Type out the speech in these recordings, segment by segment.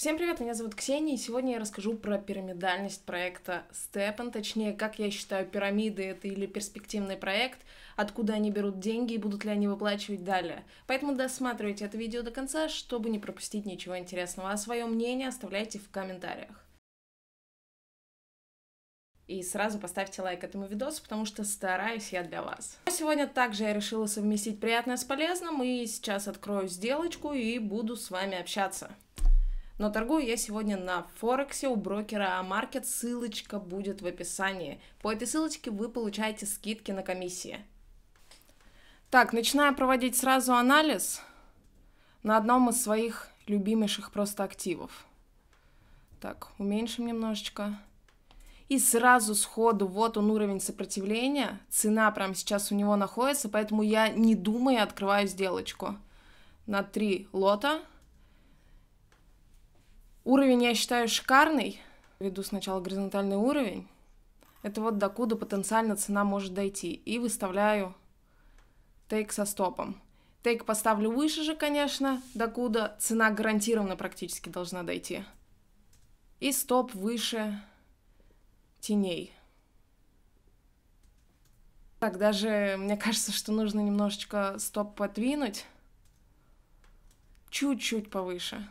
Всем привет, меня зовут Ксения, и сегодня я расскажу про пирамидальность проекта Степен, точнее, как я считаю, пирамиды — это или перспективный проект, откуда они берут деньги и будут ли они выплачивать далее. Поэтому досматривайте это видео до конца, чтобы не пропустить ничего интересного, а свое мнение оставляйте в комментариях. И сразу поставьте лайк этому видосу, потому что стараюсь я для вас. Сегодня также я решила совместить приятное с полезным, и сейчас открою сделочку и буду с вами общаться. Но торгую я сегодня на Форексе у брокера Амаркет. Ссылочка будет в описании. По этой ссылочке вы получаете скидки на комиссии. Так, начинаю проводить сразу анализ на одном из своих любимейших просто активов. Так, уменьшим немножечко. И сразу сходу, вот он уровень сопротивления, цена прямо сейчас у него находится, поэтому я не думая открываю сделочку на три лота – Уровень я считаю шикарный. Веду сначала горизонтальный уровень. Это вот докуда потенциально цена может дойти. И выставляю тейк со стопом. Тейк поставлю выше же, конечно, докуда цена гарантированно практически должна дойти. И стоп выше теней. Так, даже мне кажется, что нужно немножечко стоп подвинуть. Чуть-чуть повыше.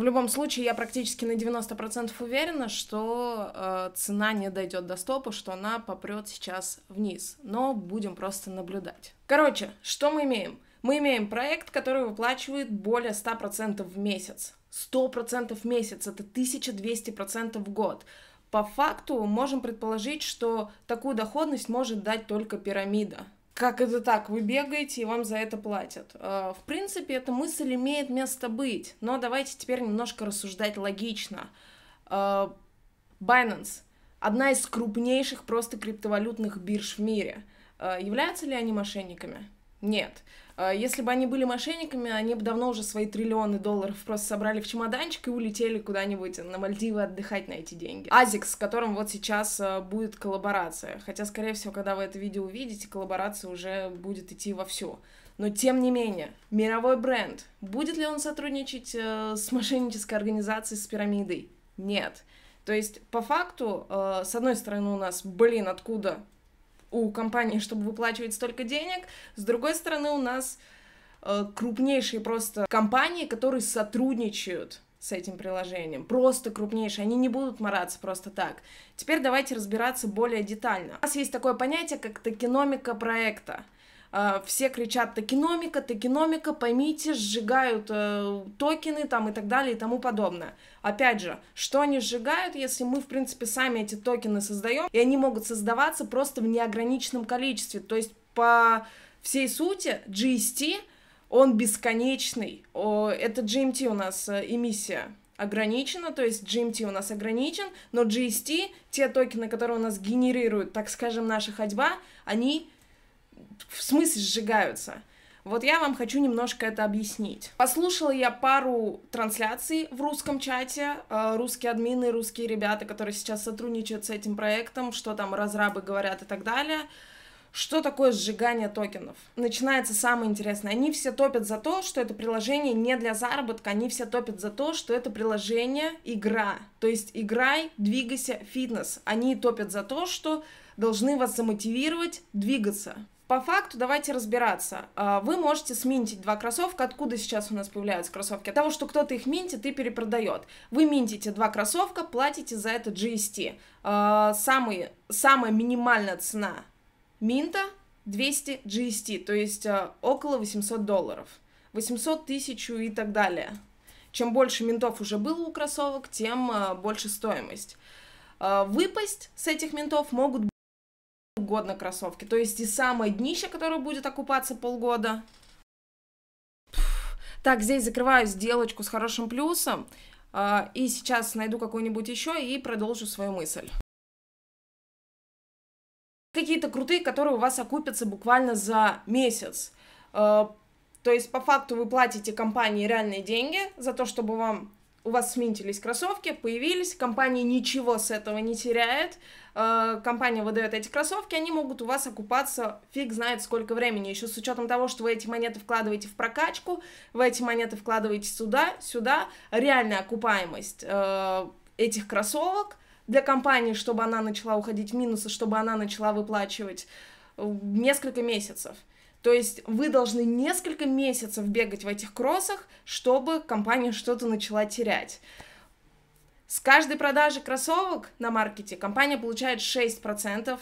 В любом случае, я практически на 90% уверена, что э, цена не дойдет до стопа, что она попрет сейчас вниз. Но будем просто наблюдать. Короче, что мы имеем? Мы имеем проект, который выплачивает более 100% в месяц. 100% в месяц, это 1200% в год. По факту можем предположить, что такую доходность может дать только пирамида как это так, вы бегаете и вам за это платят. Э, в принципе, эта мысль имеет место быть, но давайте теперь немножко рассуждать логично. Э, Binance – одна из крупнейших просто криптовалютных бирж в мире. Э, являются ли они мошенниками? Нет. А, если бы они были мошенниками, они бы давно уже свои триллионы долларов просто собрали в чемоданчик и улетели куда-нибудь на Мальдивы отдыхать на эти деньги. Азик, с которым вот сейчас а, будет коллаборация. Хотя, скорее всего, когда вы это видео увидите, коллаборация уже будет идти во все. Но тем не менее, мировой бренд. Будет ли он сотрудничать э, с мошеннической организацией с пирамидой? Нет. То есть, по факту, э, с одной стороны, у нас, блин, откуда у компании, чтобы выплачивать столько денег. С другой стороны, у нас э, крупнейшие просто компании, которые сотрудничают с этим приложением. Просто крупнейшие. Они не будут мораться просто так. Теперь давайте разбираться более детально. У нас есть такое понятие, как токеномика проекта. А, все кричат «токеномика, токеномика, поймите», сжигают э, токены там и так далее и тому подобное. Опять же, что они сжигают, если мы, в принципе, сами эти токены создаем, и они могут создаваться просто в неограниченном количестве. То есть по всей сути GST, он бесконечный. О, это GMT у нас э, эмиссия ограничена, то есть GMT у нас ограничен, но GST, те токены, которые у нас генерируют, так скажем, наша ходьба, они в смысле сжигаются. Вот я вам хочу немножко это объяснить. Послушала я пару трансляций в русском чате. Э, русские админы, русские ребята, которые сейчас сотрудничают с этим проектом, что там разрабы говорят и так далее. Что такое сжигание токенов? Начинается самое интересное. Они все топят за то, что это приложение не для заработка, они все топят за то, что это приложение игра. То есть играй, двигайся, фитнес. Они топят за то, что должны вас замотивировать двигаться. По факту давайте разбираться. А, вы можете сминтить два кроссовка. Откуда сейчас у нас появляются кроссовки? От того, что кто-то их минтит и перепродает. Вы минтите два кроссовка, платите за это GST. А, самый, самая минимальная цена минта 200 GST, то есть а, около 800 долларов. 800 тысяч и так далее. Чем больше ментов уже было у кроссовок, тем больше стоимость. Выпасть с этих ментов могут угодно кроссовки. То есть и самое днище, которое будет окупаться полгода. Так, здесь закрываю сделочку с хорошим плюсом. А, и сейчас найду какую-нибудь еще и продолжу свою мысль. Какие-то крутые, которые у вас окупятся буквально за месяц. А, то есть, по факту, вы платите компании реальные деньги за то, чтобы вам у вас сменились кроссовки, появились, компания ничего с этого не теряет, э, компания выдает эти кроссовки, они могут у вас окупаться фиг знает сколько времени. Еще с учетом того, что вы эти монеты вкладываете в прокачку, вы эти монеты вкладываете сюда, сюда, реальная окупаемость э, этих кроссовок для компании, чтобы она начала уходить в минусы, чтобы она начала выплачивать э, несколько месяцев – то есть вы должны несколько месяцев бегать в этих кроссах, чтобы компания что-то начала терять. С каждой продажи кроссовок на маркете компания получает 6%,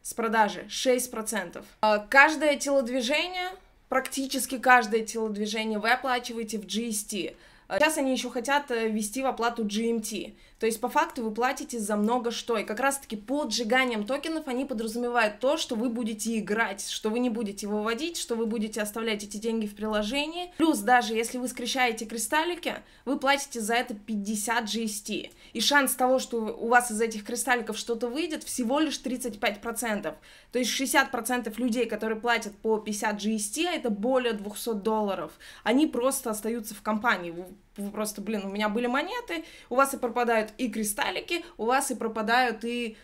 с продажи 6%. А каждое телодвижение, практически каждое телодвижение вы оплачиваете в GST. Сейчас они еще хотят э, ввести в оплату GMT. То есть по факту вы платите за много что. И как раз-таки под сжиганием токенов они подразумевают то, что вы будете играть, что вы не будете выводить, что вы будете оставлять эти деньги в приложении. Плюс даже если вы скрещаете кристаллики, вы платите за это 50 GST. И шанс того, что у вас из этих кристалликов что-то выйдет, всего лишь 35%. То есть 60% людей, которые платят по 50 GST, а это более 200 долларов, они просто остаются в компании. Типа, просто, блин, у меня были монеты, у вас и пропадают и кристаллики, у вас и пропадают и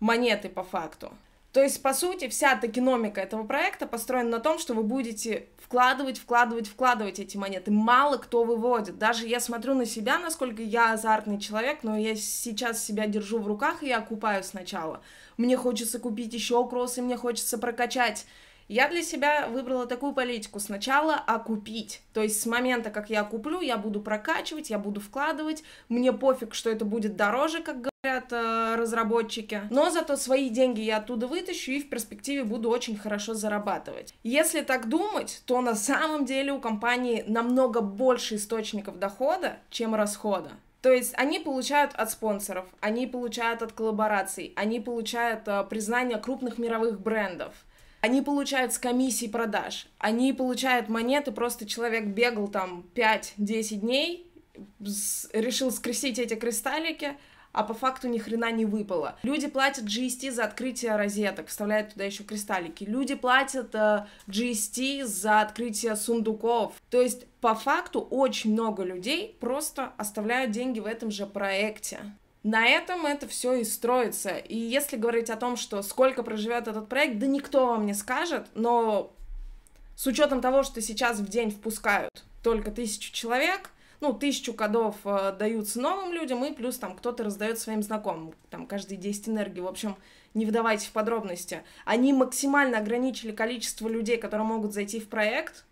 монеты по факту. То есть, по сути, вся токеномика этого проекта построена на том, что вы будете вкладывать, вкладывать, вкладывать эти монеты. Мало кто выводит. Даже я смотрю на себя, насколько я азартный человек, но я сейчас себя держу в руках и я купаю сначала. Мне хочется купить еще и мне хочется прокачать я для себя выбрала такую политику. Сначала окупить. То есть с момента, как я куплю, я буду прокачивать, я буду вкладывать. Мне пофиг, что это будет дороже, как говорят э, разработчики. Но зато свои деньги я оттуда вытащу и в перспективе буду очень хорошо зарабатывать. Если так думать, то на самом деле у компании намного больше источников дохода, чем расхода. То есть они получают от спонсоров, они получают от коллабораций, они получают э, признание крупных мировых брендов. Они получают с комиссии продаж, они получают монеты, просто человек бегал там 5-10 дней, решил скрестить эти кристаллики, а по факту ни хрена не выпало. Люди платят GST за открытие розеток, вставляют туда еще кристаллики. Люди платят э, GST за открытие сундуков. То есть по факту очень много людей просто оставляют деньги в этом же проекте. На этом это все и строится. И если говорить о том, что сколько проживет этот проект, да никто вам не скажет, но с учетом того, что сейчас в день впускают только тысячу человек, ну, тысячу кодов э, даются новым людям, и плюс там кто-то раздает своим знакомым, там каждые 10 энергии, в общем, не вдавайте в подробности. Они максимально ограничили количество людей, которые могут зайти в проект,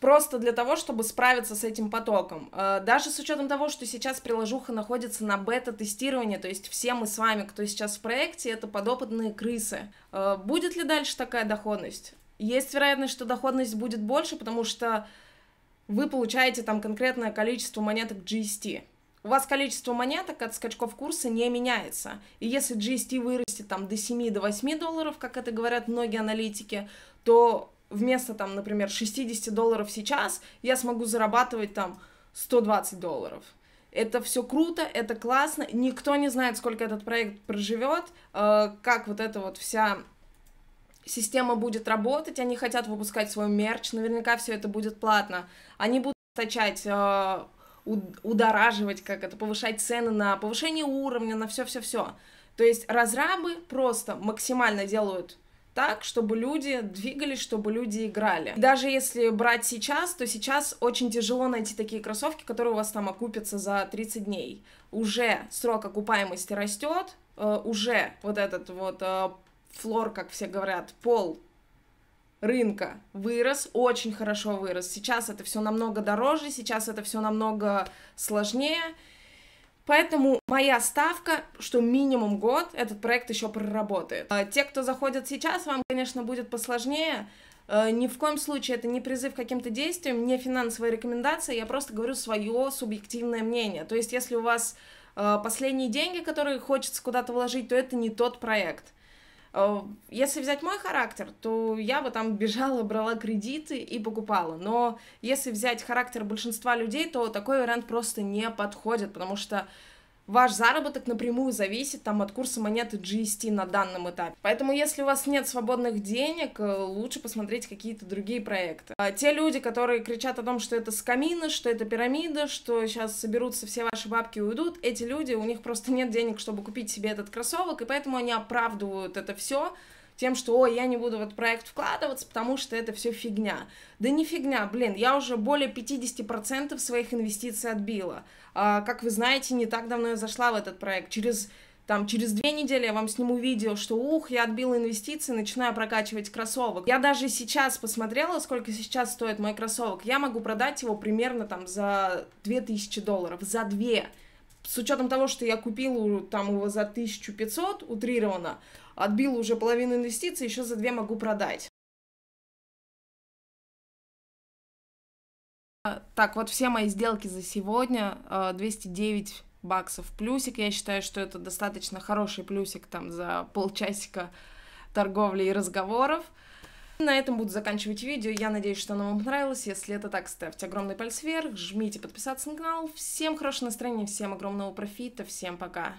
просто для того, чтобы справиться с этим потоком. Э, даже с учетом того, что сейчас приложуха находится на бета-тестировании, то есть все мы с вами, кто сейчас в проекте, это подопытные крысы. Э, будет ли дальше такая доходность? Есть вероятность, что доходность будет больше, потому что вы получаете там конкретное количество монеток GST. У вас количество монеток от скачков курса не меняется. И если GST вырастет там до 7-8 до долларов, как это говорят многие аналитики, то вместо там, например, 60 долларов сейчас, я смогу зарабатывать там 120 долларов. Это все круто, это классно. Никто не знает, сколько этот проект проживет, э, как вот эта вот вся система будет работать. Они хотят выпускать свой мерч, наверняка все это будет платно. Они будут качать э, удораживать, как это, повышать цены на повышение уровня, на все-все-все. То есть разрабы просто максимально делают так, чтобы люди двигались, чтобы люди играли. И даже если брать сейчас, то сейчас очень тяжело найти такие кроссовки, которые у вас там окупятся за 30 дней. Уже срок окупаемости растет, э, уже вот этот вот э, флор, как все говорят, пол рынка вырос, очень хорошо вырос. Сейчас это все намного дороже, сейчас это все намного сложнее. Поэтому моя ставка, что минимум год этот проект еще проработает. А те, кто заходят сейчас, вам, конечно, будет посложнее. Э, ни в коем случае это не призыв к каким-то действиям, не финансовая рекомендация, я просто говорю свое субъективное мнение. То есть, если у вас э, последние деньги, которые хочется куда-то вложить, то это не тот проект. Э, если взять мой характер, то я бы там бежала, брала кредиты и покупала. Но если взять характер большинства людей, то такой вариант просто не подходит, потому что ваш заработок напрямую зависит там от курса монеты GST на данном этапе. Поэтому, если у вас нет свободных денег, э, лучше посмотреть какие-то другие проекты. А те люди, которые кричат о том, что это скамина, что это пирамида, что сейчас соберутся все ваши бабки и уйдут, эти люди, у них просто нет денег, чтобы купить себе этот кроссовок, и поэтому они оправдывают это все тем, что, ой, я не буду в этот проект вкладываться, потому что это все фигня. Да не фигня, блин, я уже более 50% своих инвестиций отбила. А, как вы знаете, не так давно я зашла в этот проект. Через там через две недели я вам сниму видео, что ух, я отбила инвестиции, начинаю прокачивать кроссовок. Я даже сейчас посмотрела, сколько сейчас стоит мой кроссовок. Я могу продать его примерно там за 2000 долларов, за 2. С учетом того, что я купила там его за 1500 утрированно, отбила уже половину инвестиций, еще за две могу продать. А, так, вот все мои сделки за сегодня 209 а, баксов плюсик. Я считаю, что это достаточно хороший плюсик там за полчасика торговли и разговоров. На этом буду заканчивать видео. Я надеюсь, что оно вам понравилось. Если это так, ставьте огромный палец вверх, жмите подписаться на канал. Всем хорошего настроения, всем огромного профита, всем пока!